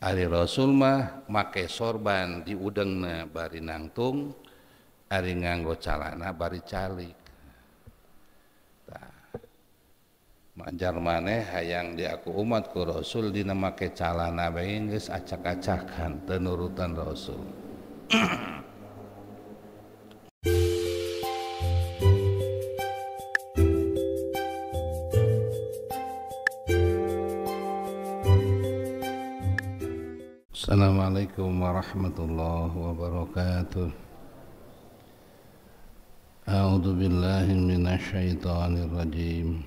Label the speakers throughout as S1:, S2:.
S1: Rasullah make sorban di uudeng bari nangtung ari nganggo calana bari calik Hai manjar maneh hayang dia aku umatku rasul dina make calana Inggris acak-acakhan penurutan rasul warahmatullahi wabarakatuh A'udhu billahi minash shaitanir rajim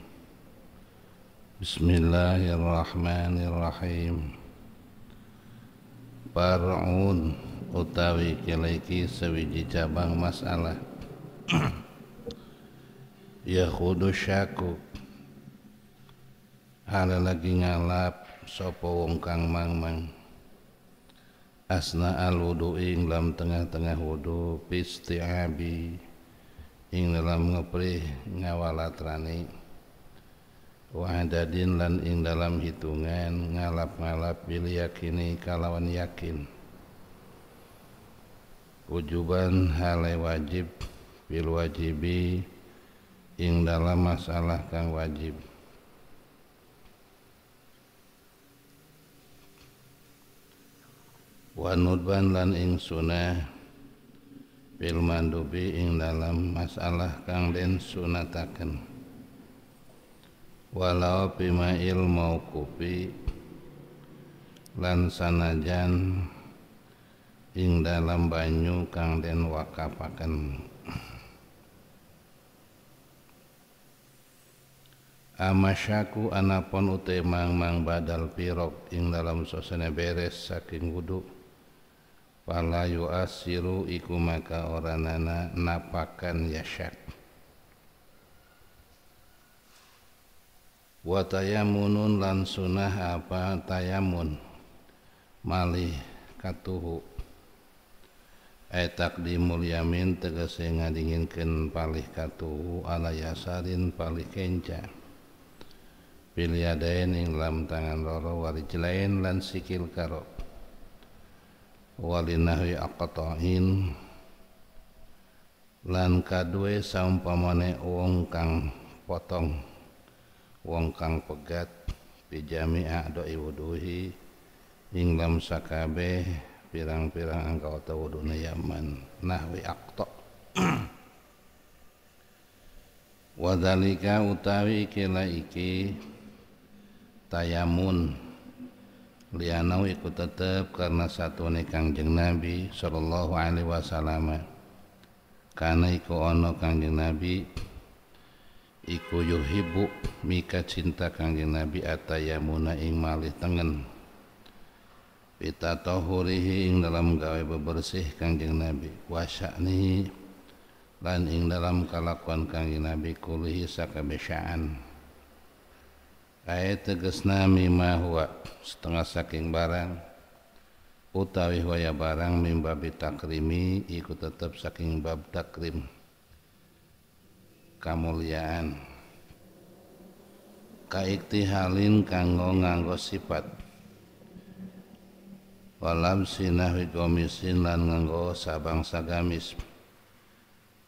S1: Bismillahirrahmanirrahim Par'un utawi kilaiki sewiji cabang masalah Yahudu syaku Hala lagi ngalap sopo kang mang mang asna al wudu ing dalam tengah-tengah wudu pistiabi ing dalam ngeprih ngawalatrani wa adadin lan ing dalam hitungan ngalap-ngalap pilih yakini kalawan yakin wujuban hale wajib bil wajibi ing dalam masalah kang wajib Wanudban lan ing sunah bil mandubi ing dalam masalah kang den sunataken walau bima il mauqufi lan sanajan ing dalam banyu kang den wakapaken Amasyaku anapun utemang mang badal pirok ing dalam sosana beres saking wudhu pala yuasiru iku maka oranana napakan yasyak wa tayamunun lan sunah apa tayamun malih katuhu Etak di mulyamin tegese ngadinginkan palih katuhu ala yasarin palih kenca bil yadain ing lam tangan loro warijlain lan sikil karo walinahi aqta'in lan kadue saumpamane wong kang potong wong kang pegat pijami do'i wuduhi ing lam sakabe pirang-pirang anggota wudune yaman nahwi aqta wadalika utawi kila iki tayamun lianau ikut tetep karena satu kangjeng Nabi sallallahu alaihi wasallam karena iku ono kangjeng Nabi iku yuhibu mika cinta kangjeng Nabi atayamuna ing malih tengen Pita tohurihi ing dalam gawe bebersih kangjeng Nabi wasyaknihi lan ing dalam kalakuan kangjeng Nabi kulihi sakabesaan Ayat tegesna mimma huwa setengah saking barang utawi waya barang mimba bitakrimi ikut tetep saking bab takrim kamuliaan halin kanggo nganggo sifat walam sinahwi gomisin lan nganggo sabang sagamis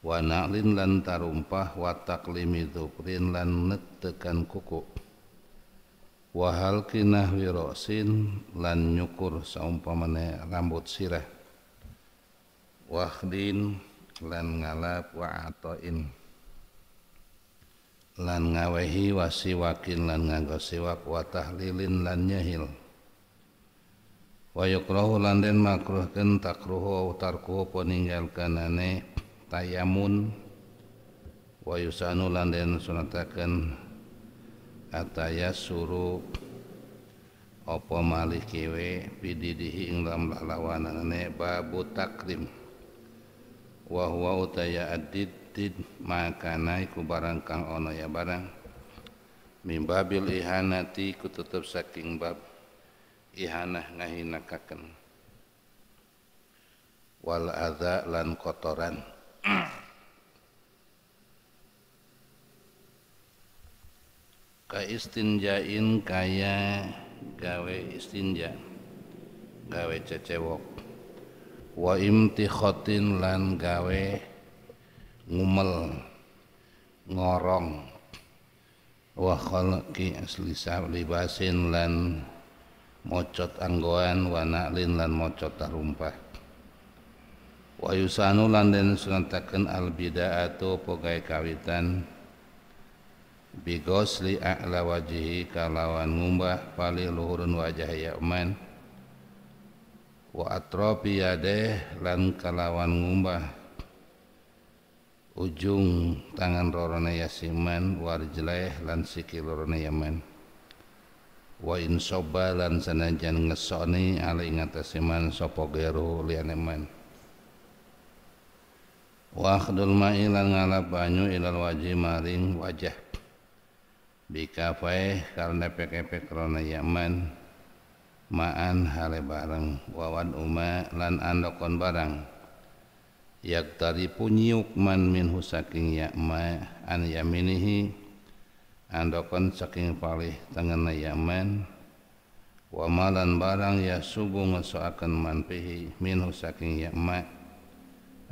S1: Wanaklin lan tarumpah wataklimi dzukrin lan netekan kuku wahal kinah wirosin lan nyukur saumpamane rambut sirah wahdin lan ngalap wa atoin lan ngawehi wasiwakin lan nganggo siwak wa tahlilin lan nyahil wa yukrahu lan den makruhkeun takruhu tarkuhu peninggalkanane tayamun wa yusanu lan den sunatakeun ataya suru opo malih kewe bididihi ing dalam lawanane babu takrim wahwa huwa utaya adidid makana iku barang kang ono ya barang mimbabil ihanati ku tetep saking bab ihanah ngahinakaken wal adza lan kotoran ka istinjain kaya gawe istinja gawe cecewok wa imtikhatin lan gawe ngumel ngorong wa khalqi asli libasin lan mocot anggoan wa naklin lan mocot tarumpah wa yusanu lan den sunataken al bida'atu pogawe kawitan bigosli a'la wajihi kalawan ngumbah paling luhurun wajah ya'man wa atropi yadeh lan kalawan ngumbah ujung tangan rorone yasiman warjleh lan sikil rorone yaman wa insoba lan sanajan ngesoni ali ngatasiman sopogeru geru lianeman wa akhdul ma'ilan ngalap banyu ilal wajih maring wajah bikafai karena epek corona yaman ma'an hale barang wawan uma lan andokon barang yak tari punyuk man min husaking yakma an yaminihi andokon saking palih tengena yaman wa malan barang ya subuh ngesoakan man pihi min husaking yakma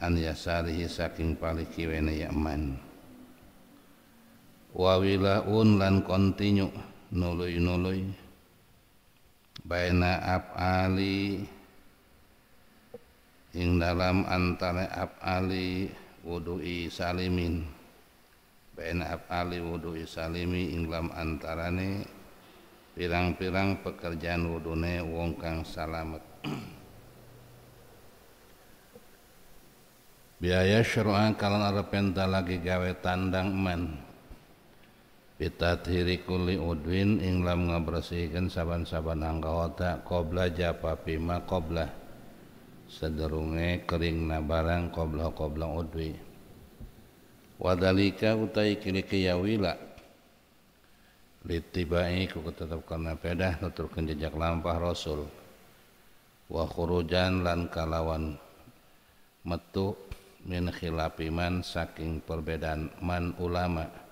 S1: an yasarihi saking palih kiwene yakman wawilaun lan kontinu nului nului baina afali ing dalam antara afali wudu'i salimin baina afali wudu'i salimi ing dalam antarane pirang-pirang pekerjaan wudune wong kang salamet biaya syur'a kalan arep lagi gawe tandang man pitathiri kulli udwin ing lam ngabresikeun saban-saban anggota Qobla japa pima qobla sederunge keringna barang qobla qobla udwi wadalika utai kiri kiyawila litibai ku tetap karena pedah nuturkan jejak lampah rasul wa khurujan lan kalawan metu min khilafiman saking perbedaan man ulama'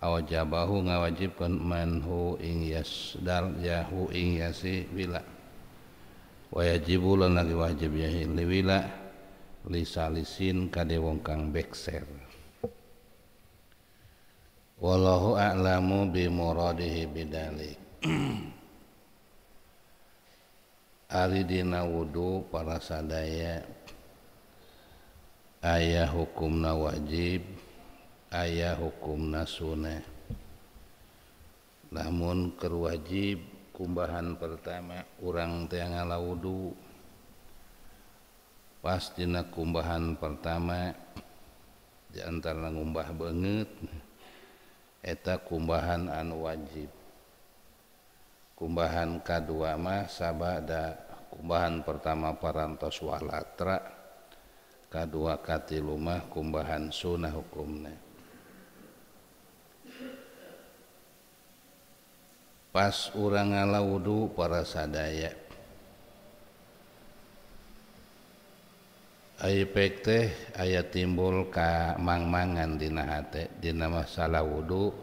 S1: awajabahu ngawajibkan manhu ing yasdal yahu ing yasi wila wajibu lagi wajib yahi liwila lisalisin kade wong kang bekser wallahu a'lamu bi muradihi bidalik Ari dina wudhu para sadaya ayah hukumna wajib ayaah hukum nasune namun ke wajib kumbahan pertama orang Ti laudhu Hai pasti kumbahan pertama diantarlahubah banget eta kumbahan an wajib Hai kumbahan K2mahabada kumbahan pertama parantowahlatra K2kati rumah kumbahan sunnah hukumnya pas u nga laudhu para sadayakte aya timbul ka mang mangandinadina masalah wudhu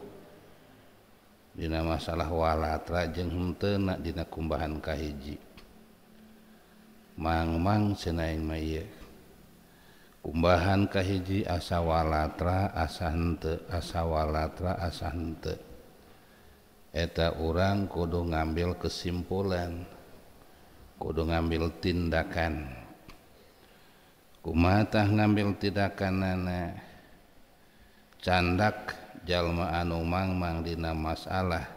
S1: Haidina masalah walatra jenggung tenak dina kumbahankahji mangmang seai may kumbahankahiji asa walatra asate asa walatra asate Eta orang kudu ngambil kesimpulan Kudu ngambil tindakanma ngambil tindakan naana candak jalmaan Umang mangdina masalah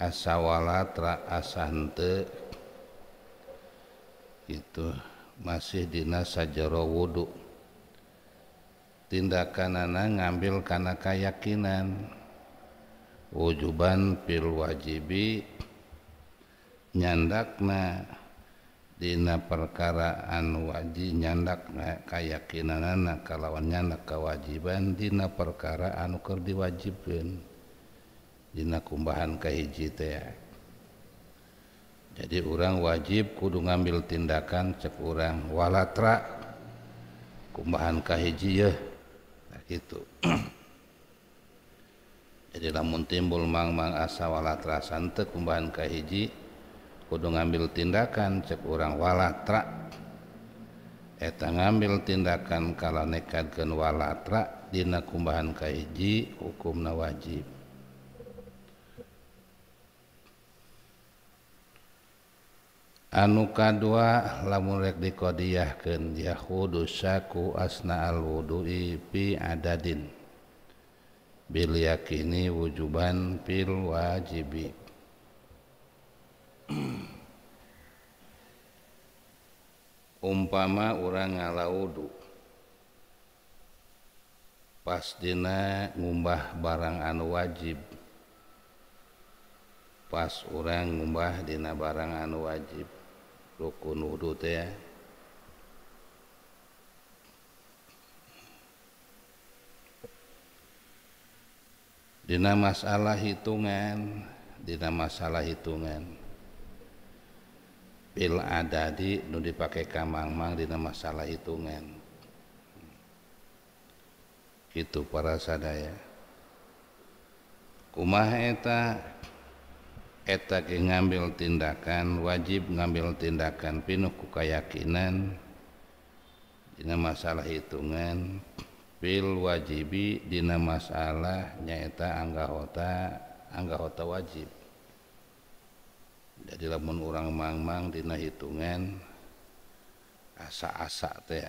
S1: asawala as itu masih disa jero wudhu tindakan naana ngambil karena kayakakinan. ujuban waji nyandana Dina perkaraan wajib nyandakna kayakkinan anak kalauannya anak kewajiban Dina perkaraanukar diwajib Di kumbahankah hijji Hai jadi orang wajib kudu ngambil tindakan ce kurangrang walatra kumbahankah hijiya itu punya mutimbul mang-mang asa walatraasan tekumbahan kaiji kudu ngambil tindakan cekurrang walatra etang ngambil tindakan kala nekatken walatra di kumbahan kaiji hukum na wajib anuka2 lamurek di qdiahken yahudu saku asna aludhu Ipi ada Din yakini wjubanji umpama orang ngala udhu pas dina ngmbah barang anu wajib pas orang ngubah dina barang anu wajib rukun udhu ya Dina masalah hitungan, dina masalah hitungan. Pil di nu dipakai kamang-mang dina masalah hitungan. gitu para sadaya. Kumah eta eta ge ngambil tindakan wajib ngambil tindakan pinuh ku dinamah dina masalah hitungan fil wajibi dina masalah nyaeta anggahota anggahota wajib jadi lamun orang mang-mang dina hitungan asa-asa teh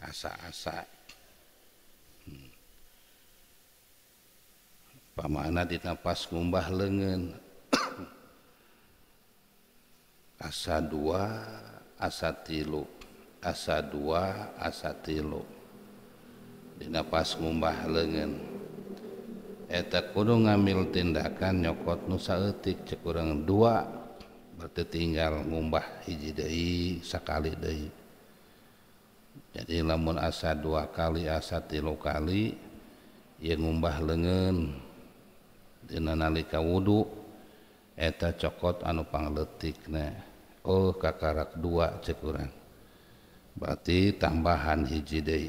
S1: asa-asa hmm. pamana dina pas ngumbah lengan asa dua asa tilu dua asa di nafas ngmbah lengan eteta kudu ngamil tindakan nyokot nusaetik cekurrang dua bertinggal ngubah hijiidakali jadi namun asa dua kali asa tilo kali yang ngubah lengan Di nalika wudhu eta cokot anupangletik nah Oh Karak dua cekurrang punya bat tambahan hijide Hai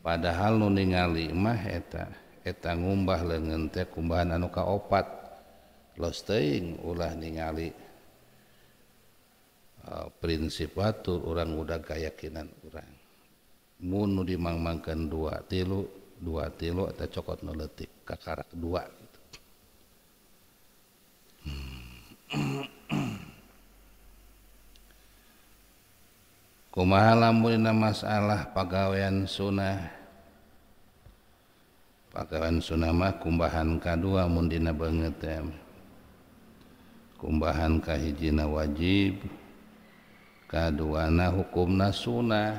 S1: padahal ningali mah eteta etang ngubah lengenente kumbahan uka opat Losing ulah ningali Hai uh, prinsipatur orang muda gayakinan orang muh dimangmangkan dua tilu dua tilu cokot neletik ka kedua pemahlamdina masalah pagawaian sunnah Hai pakaiwan sunama kumbahan kadu munddina banget Hai kumbahankahhina wajib kaduana hukum nasnah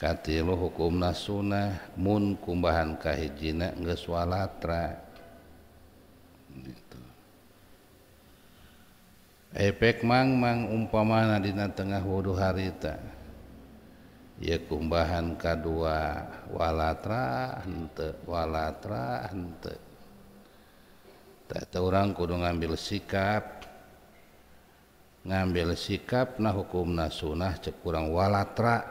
S1: Haikati hukum nasnah moon kumbahankahhijinangewalatra Hai di Eekk mangmang umpamana dina tengah wudhu harita kumbahan K2 walatrawala kudu ngambil sikap ngambil sikap na hukum na sunnah cekurrang walatra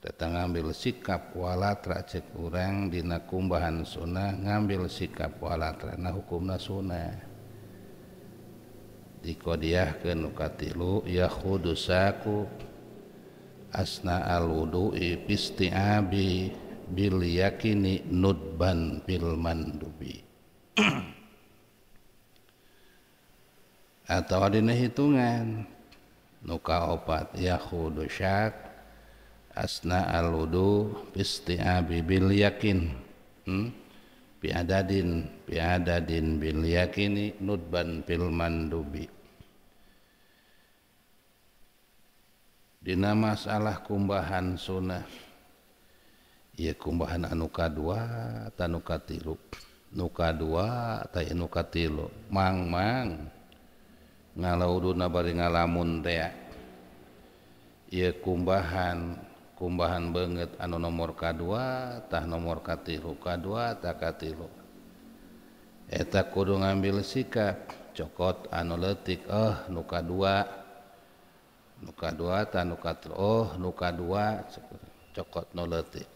S1: datang ngambil sikap walatra cekkurrang di na kumbahan sunnah ngambil sikap walatra nah hukum na sunnah. dikodiahkeun katilu yakhudu saku asna al wudu'i pisti'abi bil yakini nudban bil mandubi atau dina hitungan nuka opat yakhudu syak asna al wudu bisti'abi bil yakin hmm? biadadin bi'adadin bil yakini nudban fil mandubi Dina masalah kumbahan sunah ya kumbahan anu kadua tanu tilu nuka dua tay ya nuka tilu mang mang ngalauduna bari ngalamun teh ya kumbahan kumbahan banget anu nomor kadua tah nomor katilu kadua tah katilu ngambil sikap cokot analitik eh muka 2 muka 2 tanuka luka 2 cokot notik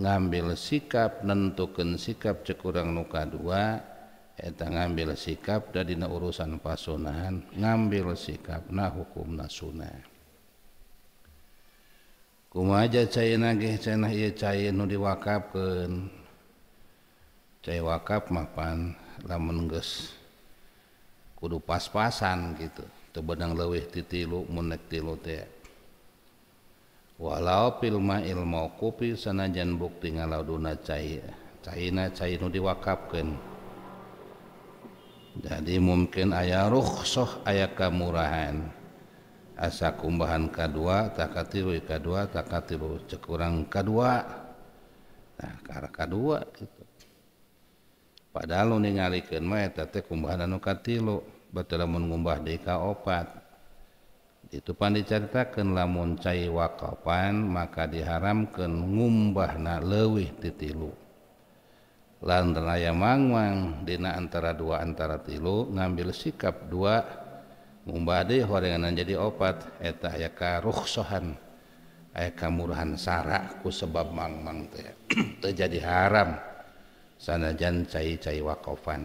S1: ngambil sikap nenukan sikap cekurang luka 2 ngambil sikap dandina urusan pasunahan ngambil sikap nah hukum nasnah diwak ke wakkap mapan meng kudu pas-pasan gitu terbedang lewih titilu mu walau filma ilmukuppi sanajan bukti nga lautunaya cair diwakap Hai jadi mungkin aya ruhsoh aya kemurahan asa kumbahan K2 takru2 cekurang2 nah karena2 kita mengka obat itu pan diceritakanlah mucai wakapan maka diharamkan ngmbahh na lewih di tilu land mangwang Dina antara dua antara tilu ngambil sikap dua ngumba de menjadi obathan muruhan saarakku sebab mang memang terjadi haram ke jan ca wakofan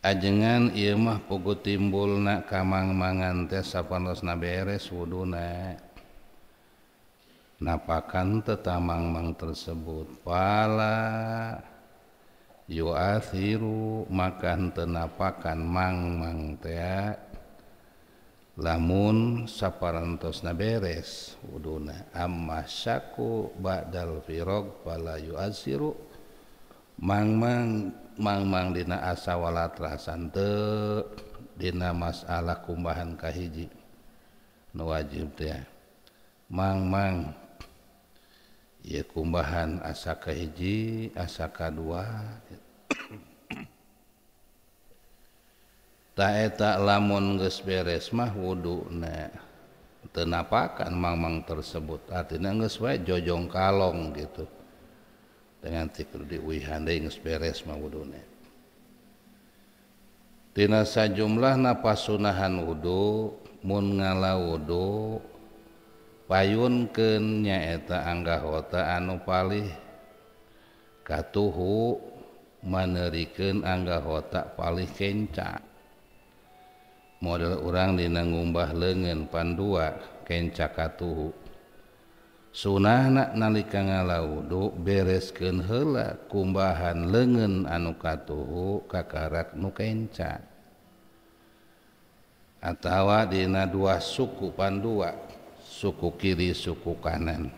S1: Hai ajengan Imah puku timbulnak kamang-mangan tesapanna bees wuna Hai napakan tetap mang-mang tersebut pala youhiru makan tenapakan mang-mang te punya namun sapparas naberes wuduna amayakudalrok mangmang mangmang dina asawalatra sandina masalah kumbahankahji nu wajib ya mangmang ye kumbahan asakahhiji asaka2 itu ak lamunspeesmah wudhu kenapaapa kan Mamang tersebut jojong kalong gitu dengan tidur di Wihanspees Hai tinasa jumlah napa sunahan wudhumun ngala whu payun ke nyaeta anggakhota anu palih kattuhu menerike anggakhotak paling kencaan urangdina ngmbah lengen pandua kenca katuhu sunnahnak nalika nga lahu beresken hela kumbahan lengen anu katuhu kakara nukenca atawadina dua suku pandua suku kiri suku kanan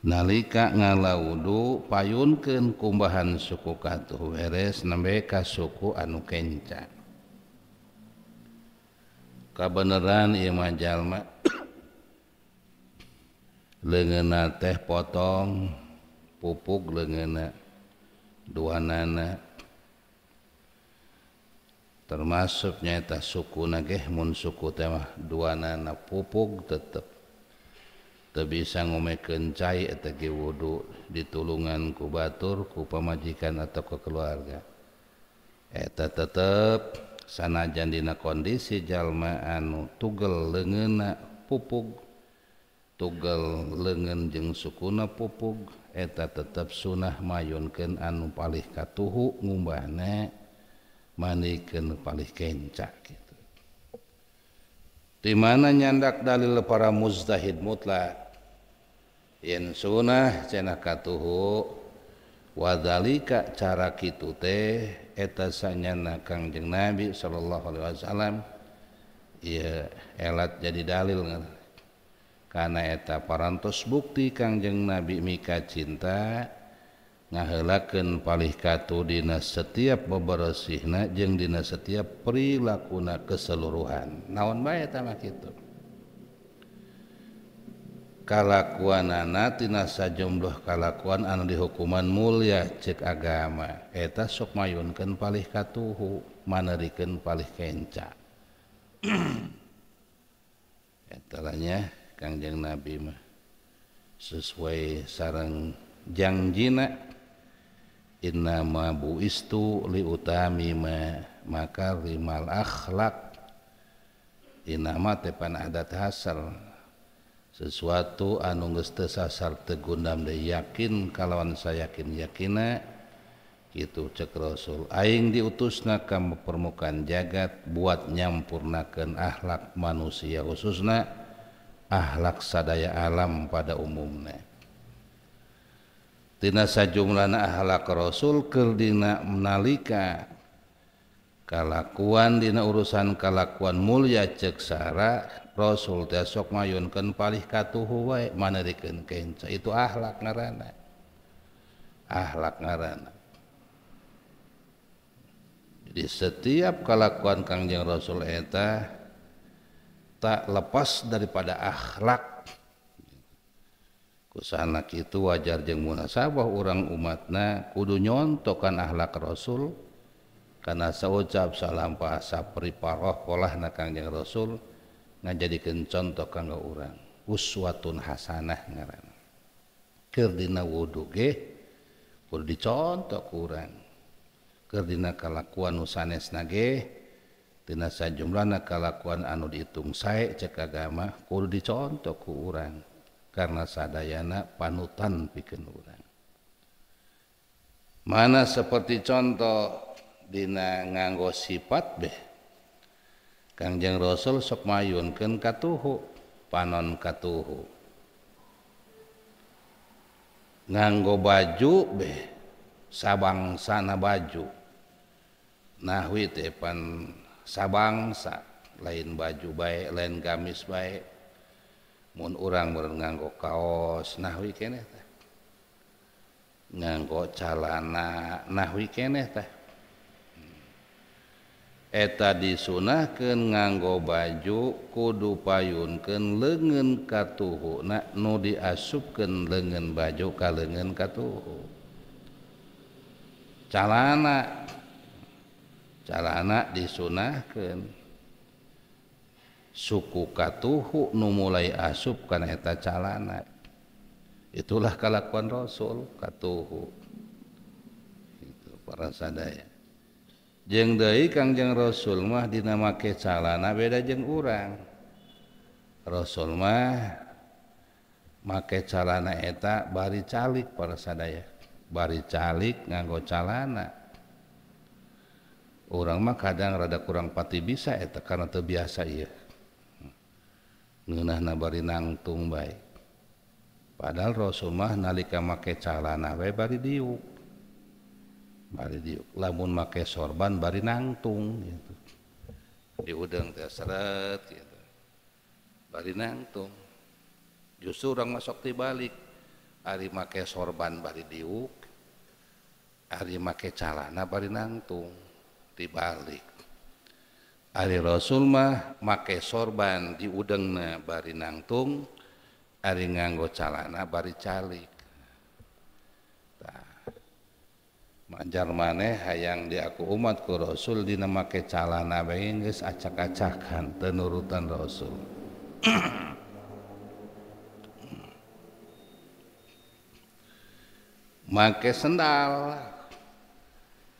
S1: nalika nga lahu payunken kumbahan suku katuhu bees nambeka suku anu kencak Kh beneran ilma lengena teh potong pupuk lengena nana termasuknyaah suku nagehmun suku tema dua nana pupukp ter bisa ngome kencai wudhu ditulungan kuba baturku pemajikan atau kekeluargaeta tetap sana candina kondisi jalma anu tugel lengen na pupug tugel lengen jeng sukuna pupug eta tetap sunnah mayun ke anu palih katuhu ngumbane maniken palih kencak dimana nyandak dalil para muzahid mutla yen sunnah cena katuhu, wa cara teh etasanyana Kangjeng Nabi Shallallahu Alai Wasallam ya heat jadi dalil karena eta parantos bukti Kangjeng nabi mika cinta ngalaken palih katu dinas setiap peberrosih najeng Di setiap perilaku keseluruhan naon bay tanah itu kalakuanana tina sajumlah kalakuan anu dihukuman mulia cek agama eta sok mayunkeun palih katuhu maneriken palih kenca etalanya Kangjeng Nabi mah sesuai sarang jangjina innama buistu li utami ma maka rimal akhlak inama tepan adat hasal sesuatu anuesttesassar tegundamda yakin kalauwan saya yakin yakin itu cek rasul Aing diutus na kamu permukaan jagat buat nyampurnakan akhlak manusia khususna akhlak sadaya alam pada umumnya Hai tinasa jumlah akhlak rasul kedina menalika kalakuan Dina urusan kallakuan mulia ceksara dan Rasul teh sok mayunkeun palih tuhu wae manerikeun kenca itu ahlak ngaranna. ahlak ngaranna. jadi setiap kelakuan kangjeng Rasul eta tak lepas daripada akhlak kusanak itu wajar jeng munasabah orang umatna kudu nyontokan akhlak Rasul karena saucap salam bahasa periparoh polah na kangjeng Rasul jadikan contohkan orangwaun Hasan whu dicon kurangdinalakuan nusanesge tenasa jumlah nakalalakuan anu ditung saya ce agamakul diconto ke karena seana panutan pikenuran di mana seperti contohdina nganggo sifat deh Kangjeng Rasul sok mayunkeun katuhu panon katuhu nganggo baju beh sabangsana baju nahwi teh pan sabangsa lain baju baik lain gamis baik mun urang meureun nganggo kaos nahwi keneh teh nganggo calana nahwi keneh teh disunahkan nganggo baju kudu payunken lengen katuh nu diasupken le baju ka legen carana disunahkan suku kattuhu nu mulaii asupkan heta calna itulah kaluan rasuluh itu para sadanya Rasullah make calana beda je orang Rasullah make calana etak bari calik para sada bari calik nganggo calana orangmah kadang rada kurang pati bisa etak karena terbiasa na na padahal Rasullah nalika make calana we bari diu bari di lamun make sorban bari nangtung gitu di udang teh seret gitu bari nangtung justru orang masuk di balik ari make sorban bari diuk ari make calana bari nangtung di balik Ari Rasul mah make sorban di udangna bari nangtung ari nganggo calana bari calik jar maneh hayang dia aku umatku rasul di makeai cal nawe Inggris acak-acahkan penurutan Raul make sendal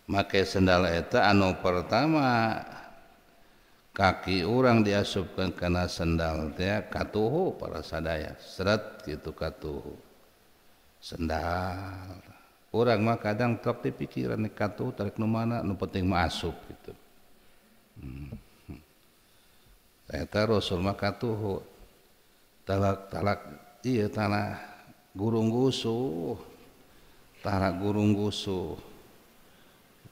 S1: make sendal itu anu pertama kaki orang dia suka kena sendalnya kauh para sadah serat itu sendalrah orang mah kadang traktir pikiran tuh tarik nu mana nu penting mah asup gitu hmm. eta eh, rasul mah katuh talak talak iya tanah gurung gusuh tanah gurung gusuh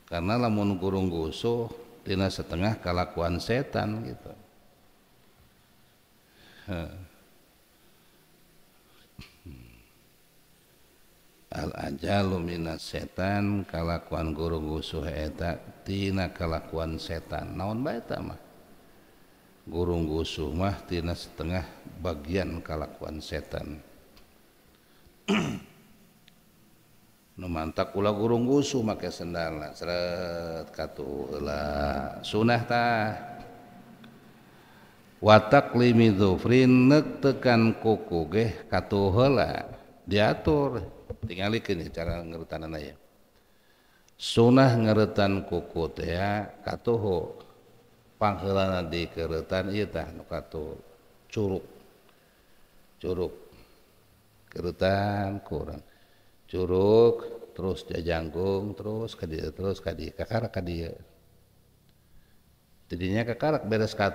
S1: karena lamun gurung gusuh tina setengah kalakuan setan gitu hmm. aja lumina setan kallakuan guruunggusuhtina kelakuan setan naon guruunggussu mahtina setengah bagian kalakuan setan Hai manap pugurugussu maka send seretlah sunnah ta Hai wataklimihofri tekan ku geh kauhla diatur ya tinggal cara ngetan sunnah ngeretan ku ya panlanan di keretan hitah Curug Curug ketan kurang Curug terus dia janggung terus dia terus jadinya ke karakter bedas ka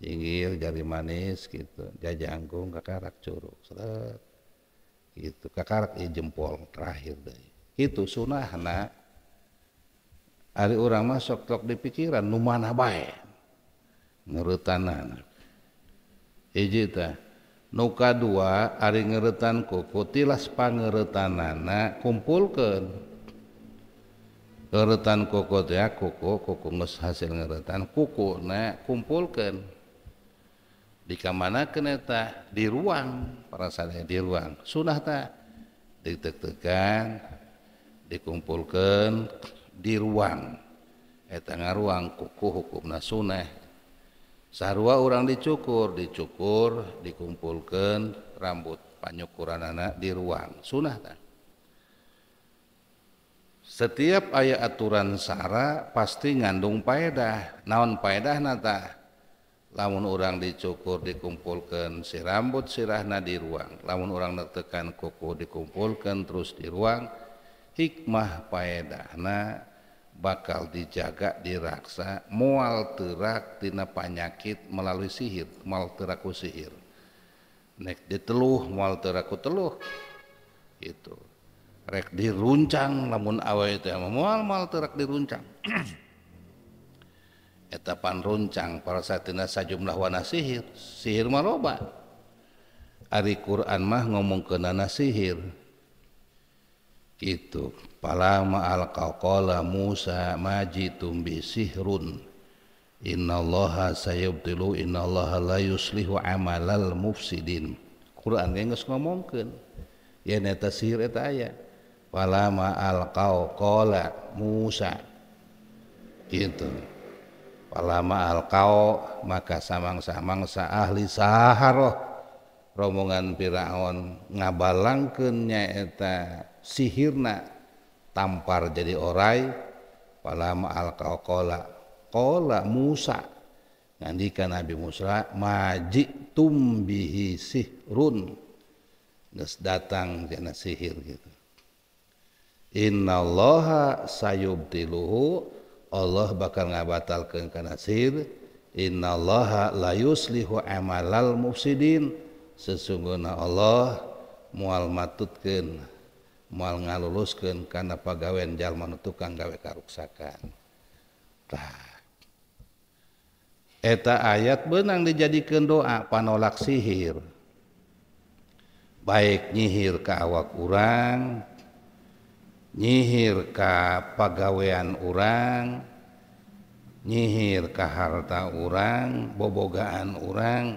S1: gil jari manis gitu ja gung ke cuug itu ke jempol terakhir itu sunnah Ari orang masuk tok dipikiranutan nuka dua ari ngeretan kok tilaspanggeretan anak kumpulkan tan kok hasil retan ku kumpulkan di kamana kena di ruang para sadaya di ruang sunah tak ditek dikumpulkan di ruang eta eh, ngaruang kuku hukumna sunah sarua orang dicukur dicukur dikumpulkan rambut panyukuran anak di ruang sunah tak setiap ayat aturan sara pasti ngandung paedah naon paedah nata lamun orang dicukur dikumpulkan si rambut sirahna di ruang lamun orang netekan kuku dikumpulkan terus di ruang hikmah paedahna bakal dijaga diraksa mual terak tina penyakit melalui sihir mual teraku sihir nek diteluh mual teraku teluh itu rek diruncang lamun awet ya mual mual terak diruncang tapan runcang para saatsa jumlah wana sihir sihir maroba Ari Quran mah ngomong ke na sihir Hai gitu palama al kauqa musa maji tumbi siun Inallaha say inallah amalal mufsidin Qurans ngomo si aya palama alqa musa gitu Palama alkau maka samang-samang sa ahli saharoh rombongan Firaun ngabalangkeun nyaeta sihirna tampar jadi orai palama alkau kola kola Musa ngandikan Nabi Musa maji tumbihi sihrun geus datang jana sihir gitu Inna innallaha sayubtiluhu Allah bakal nga batal ke kan nasir innallah lalial mufsidin sesungguna Allah mual matutken ngalulusken karena pegawenjal mennetukan gawe karuksakan Eta ayat benang dijadikan doa panolak sihir baik nyihir kawak kurang, yihir ka pegawean urang nyihirkah harta urang bobogaan urang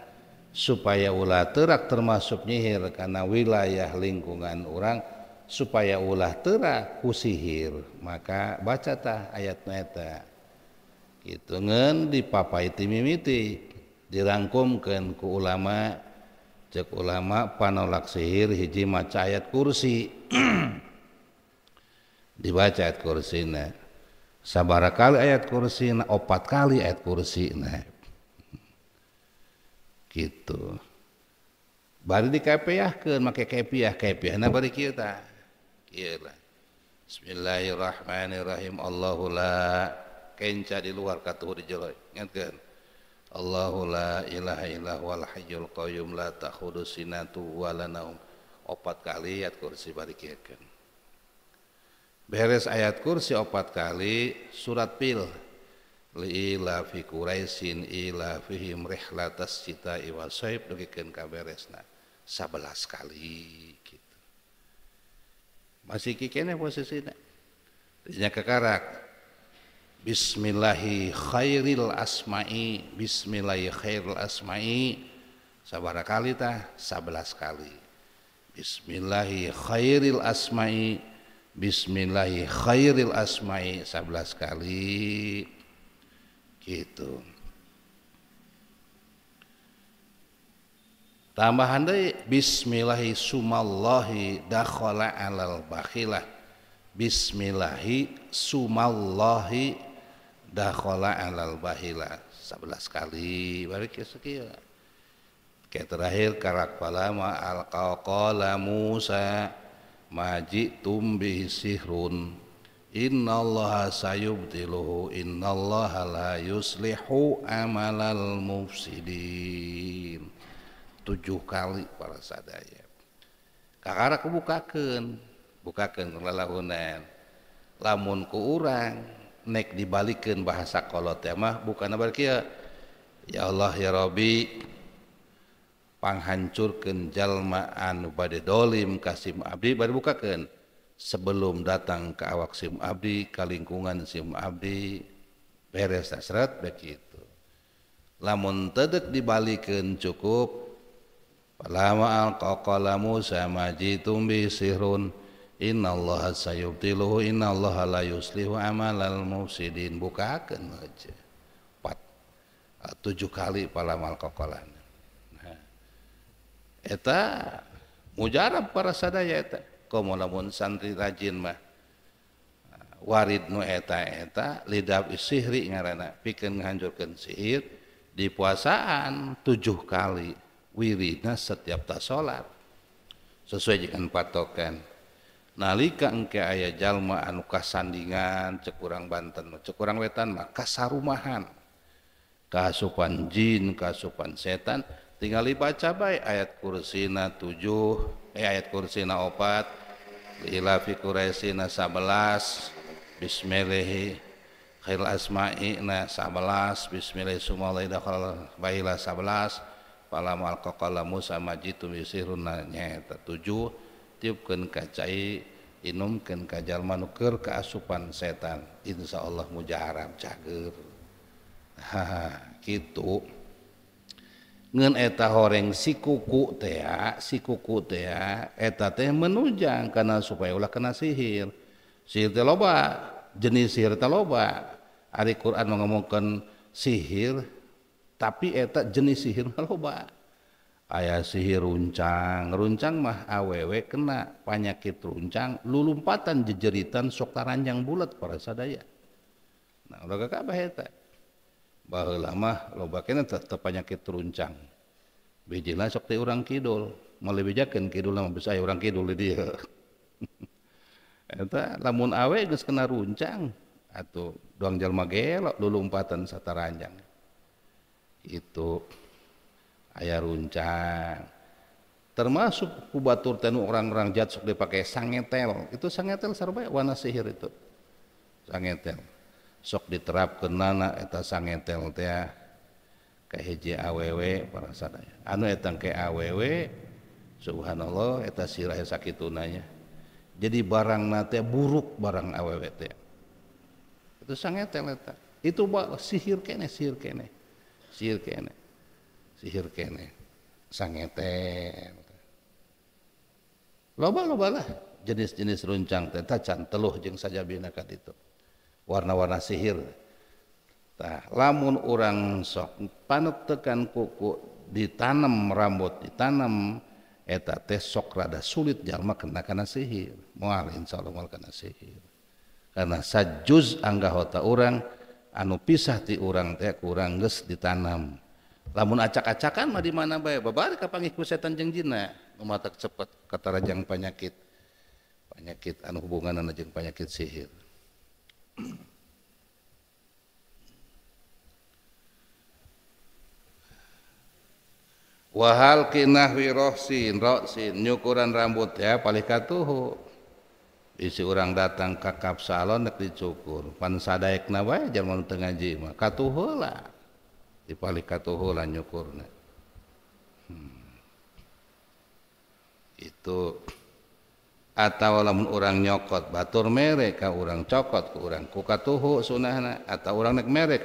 S1: supaya ulah terak termasuk nyihir karena wilayah lingkungan orang supaya ulah terak ku sihir maka bacatah ayat neta hiten di papaiti mimiti dirangkum ke ke ulama cek ulama panolak sihir hijjimacayat kursi dibaca ayat kursi na sabar kali ayat kursi na opat kali ayat kursi na gitu bari dikepiahkan, pakai kepiah kepiah nah bari kita kira Bismillahirrahmanirrahim Allahu kenca di luar katuh di jero ingatkan Allahu la ilaha illah wal hayyul qayyum la takhudu sinatu opat kali ayat kursi bari kan. Beres ayat kursi opat kali surat pil ila fi quraisin ila fihim rihlatas cita iwa soib dukikeun na sabelas kali gitu. Masih kikene na. Dinya kekarak. Bismillahi khairil asma'i Bismillahi khairil asma'i sabara kali tah? Sebelas kali Bismillahi khairil asma'i Bismillahi khairil asma'i 11 kali gitu tambahan deh bismillahi sumallahi dakhala alal bakhilah bismillahi sumallahi dakhala alal bakhilah 11 kali balik sekian Kayak terakhir karakpalama al-qaqala Musa maji tuumbi siun Inallah sayublu Inallahlihu amalal musidimjuh kali para sadaya ka kubukakan buka kean lamun ku urangnek dibalikkan bahasa kalau temamah bukan nabar kia ya Allah yarobi kita panghancurkan jalma anu bade dolim kasim abdi bade bukakan sebelum datang ke awak sim abdi ke lingkungan sim abdi beres tasrat begitu lamun tedek dibalikin cukup Lama al-qaqala Musa majitum bi sihrun innallaha sayubtiluhu innallaha la yuslihu amalal mufsidin bukakan aja empat tujuh kali palamal Kokolamu ta mujarab para sadmun santri rajin mahid pikir menghanjurkan sihir di puasaan tujuh kali Wirinya setiap tak salatsuajikan patokan nalika eke ayah jalmaanuka sandingan cekurang Banten cekurang wetan maka sarumahan Kapan jin kasupan setan, tinggal dibaca baik ayat kursina tujuh eh ayat kursina opat ila fi quraisina sabelas bismillahi khairul asma'i na sabelas bismillahi sumalai dakhal baila 11 falam alqaqala musa majitum yusiruna nya 7 tiupkeun kacai inumkan kajal manuker keasupan setan insyaallah mujarab cager ha gitu ngen eta horeng si kuku teh ya, si kuku teh ya, eta teh menunjang karena supaya ulah kena sihir sihir teh loba jenis sihir teh loba ari Quran mengomongkan sihir tapi eta jenis sihir loba ayah sihir runcang runcang mah awewe kena penyakit runcang lulumpatan jejeritan sok taranjang bulat para sadaya nah ulah kakabah eta bahwa lama lobakin tetap penyakit runcang bijila sok teh orang kidul malah kidul lama besar orang kidul di dia eta lamun awe geus kena runcang atau doang jalma gelok sata ranjang. itu ayah runcang termasuk kubatur tenu orang-orang jat sok dipakai sangetel itu sangetel sarba warna sihir itu sangetel sok diterap nana eta sangetel teh ah. keheje aww para sadaya anu etang ke aww subhanallah eta sirah sakit tunanya jadi barang nate buruk barang aww teh itu sangetel eta itu bah, sihir kene sihir kene sihir kene sihir kene sangetel loba loba lah jenis-jenis runcang teh can teluh jeng saja binakat itu warna-warna sihirtah lamun orang sok panut tekan kukuk ditanam merambut ditanam eta teh sok rada sulit jamakkenakan sihir mau Insyaallah sihir karena sajuz anggakhota orang anu pisah di orangrang teh kurang ditanam lamun acak-acakan di mana bay se cepat kata rajang penyakit penyakit anu hubunganan ajang panyakit sihir Wahal kinahwi rohsin, rohsin, nyukuran rambut ya, paling katuhu. Isi orang datang ke kapsalon salon nek dicukur. Pan sadaek nawa jaman tengah jima. Katuhu lah. Di paling katuhu lah nyukurna. Hmm. Itu ulamamunrang nyokot batur me ka urang cokotrang ku sun atau orangnek me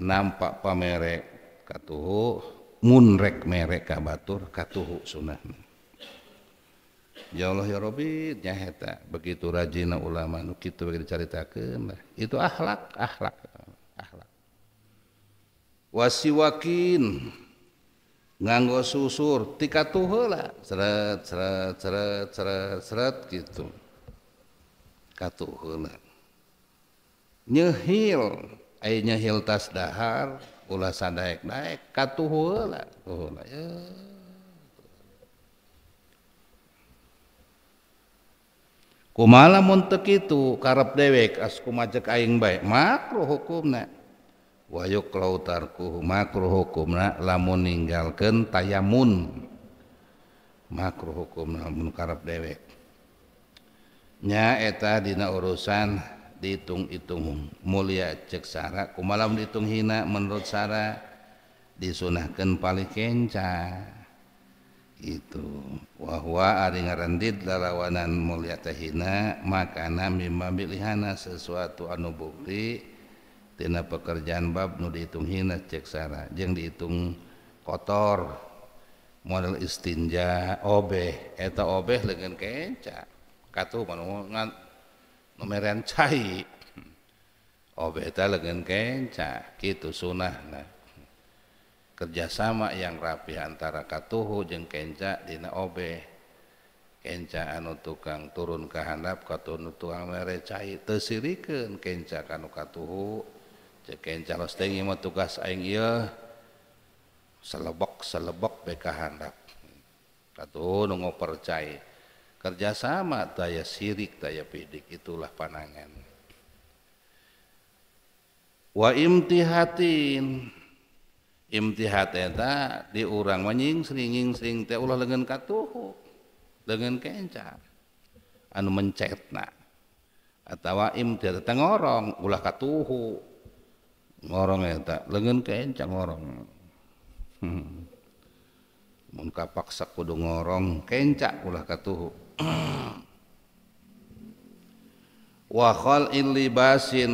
S1: nampak pamer munrek me ka batur kat sunnah ja Allahrobinya heta begitu rajin ulamakiita ke itu akhlak akhlaklak wasiwakin nganggo susur ti hil a Htas dahar ulasan naik katku malam untuk itu karep dewek asku macjak aing baik makruh hukum na kumakruh lamun meninggalkan taymunmakruh hukum deweknya eta dina urusan ditung-tung mulia ceksaraku malam ditunghina menurut Sara disunahkan paling kenca itu bahwawanan muliahina makan mimhana sesuatu anu bukti yang punya pekerjaan babnu dihitunghina ceksana jeng dihitung kotor model istinja obeheta ob kencauh kenca sunnah kerjasama yang rapi antara kattuhu jeng kencakdina obeh kecaanu tukang turun kehendap katu tuang me cair ter kenca kan katu Cekin Charles teh mah tugas aing ieu selebok-selebok beka handap. Katuh nu percaya kerjasama daya sirik daya pidik itulah panangan wa imtihatin imtihateta diurang menying seringing sering teh ulah lengan katuhu lengan kencar anu mencetna atau imtihateta ngorong ulah katuhu ngo le kencangngkap pak ngorong kencak pu waholin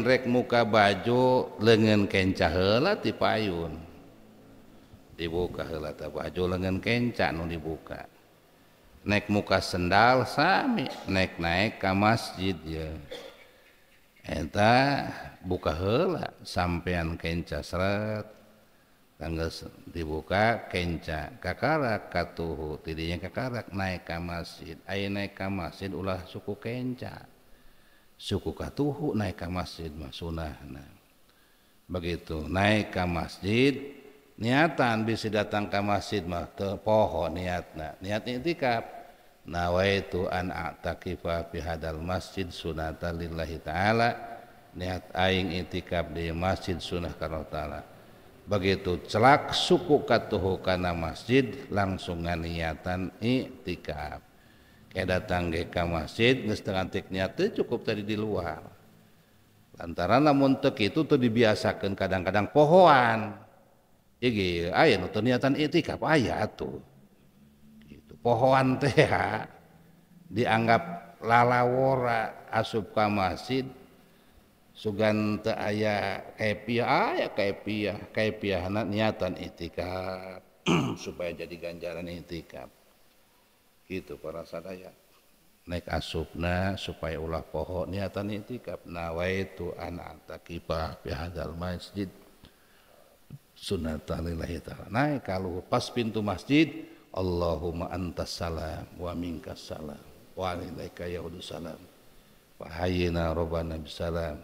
S1: rek muka baju le ke heun dibuka he baju lengan kenca dibuka naik muka sendalsami neknaik ka masjidnya eta buka hela sampean kenca seret tanggal dibuka kenca kakarak katuhu tidinya kakarak naik ke masjid ayo naik ke masjid ulah suku kenca suku katuhu naik ke masjid mah sunah nah. begitu naik ke masjid niatan bisa datang ke masjid mah ke pohon niatna niat itikaf nawaitu an a'takifa fi hadal masjid sunatan lillahi ta'ala niat aing itikaf di masjid sunnah karena ta'ala begitu celak suku katuhu kana masjid langsung niatan itikaf kayak datang ke masjid setengah teu niatnya cukup tadi di luar lantaran namun tek itu tuh dibiasakan kadang-kadang pohoan Iki nonton niatan itikaf ayat tuh pohon teh dianggap lalawora asup ka masjid sugan teu aya kaepia ah, aya kaepia kaepiahna niatan itikaf supaya jadi ganjaran itikaf gitu para sadaya naik asupna supaya ulah poho niatan itikaf nawaitu an atakibah fi hadal masjid lillahi taala naik kalau pas pintu masjid Allahumma antas salam wa minkas salam wa alaika yaudus salam wa hayyina rabbana bisalam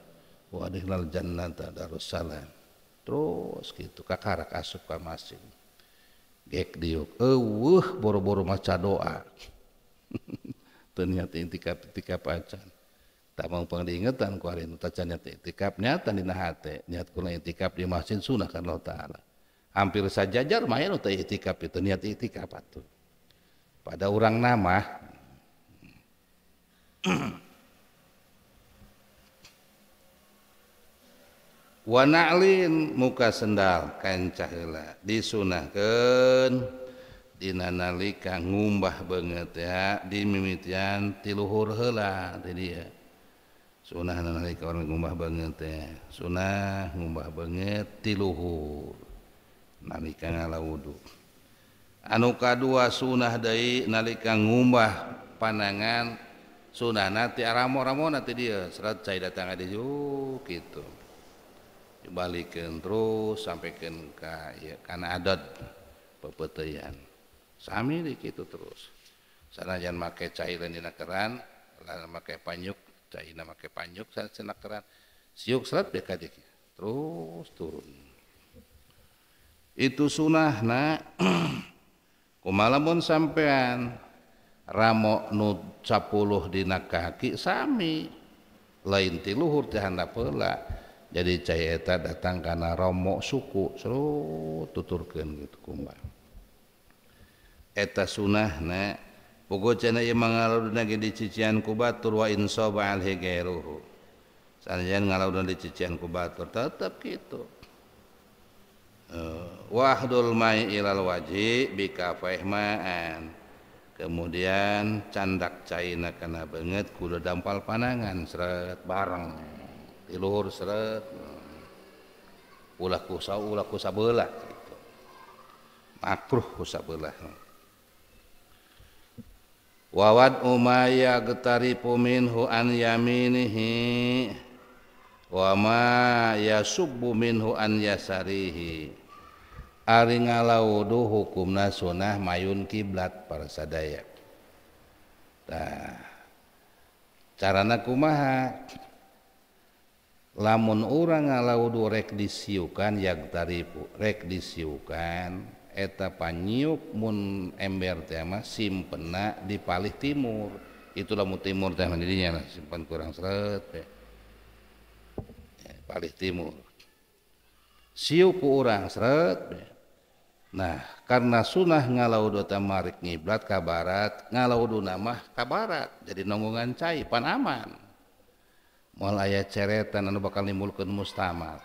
S1: wa adkhinal jannata darussalam terus gitu kakarak asup ka masjid gek diuk eueuh boro-boro maca doa ternyata intikap intikap acan tak mau pang diingetan ku hari nu nyata intikap nyata dina nahate niat kula intikap di masjid sunah kan Allah taala hampir saja jar main untuk itikaf itu niat itikaf itu pada orang nama wa na'lin muka sendal kain disunahkan dinanalika ngumbah banget ya di mimitian tiluhur hela tadi ya sunah nalika orang ngumbah banget ya sunah ngumbah banget tiluhur nalika wudhu, anu kadua sunah deui nalika ngumbah pandangan sunah nanti ramo-ramo nanti dia serat cai datang ada yuk gitu balikin terus sampai ke ya, karena adat pepetean sami gitu terus sana jangan pakai cairan di nakaran, lalu pakai panyuk cairan pakai panyuk sana keran siuk serat dekat terus turun itu sunnah na ku malapun sampeyan ramoknutpul dina kakisami lain tiluhur jahanada pula jadi cayaeta datang karena romo suku sur turken gitu kuetanah kubatur tetap gitu wahdul mai ilal bika Faehmaan, kemudian candak caina kena banget kudu dampal panangan seret bareng tiluhur seret ulah kusa ulah kusa belah gitu. makruh kusa Wawat wawad umaya getari puminhu an yaminihi wa ma yasubbu minhu an yasarihi ari ngalaudu hukumna sunah mayun kiblat para sadaya nah carana kumaha lamun orang ngalaudu rek disiukan yang taripu rek disiukan eta panyiuk mun ember tema simpena di palih timur itulah mu timur teman mandirinya nah, simpan kurang seret ya Timur siuku uet Nah karena sunnah ngalaudo tamaririk ni blat kat ngalaudu na mah kabarrat jadi noggungan cair panaman mal ayaah ceretan anu bakal imbulkan mustamel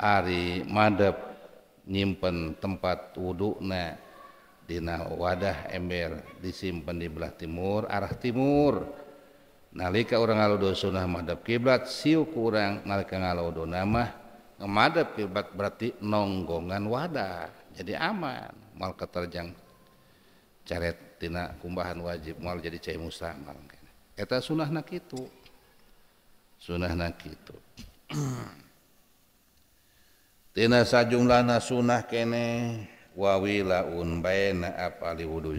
S1: Ari madep nyimpen tempat wudhunadina wadah ember disimpen dibelah timur arah timur, lika orang sunnah mad kiblat si kurang nalika namamadakibat berarti noongongan wadah jadi aman mal keterjang cettina kumbahan wajib mual jadinah itu sunnah na itu Ti sajumlahnah kene wawi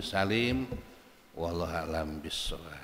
S1: Salimwala alam bisra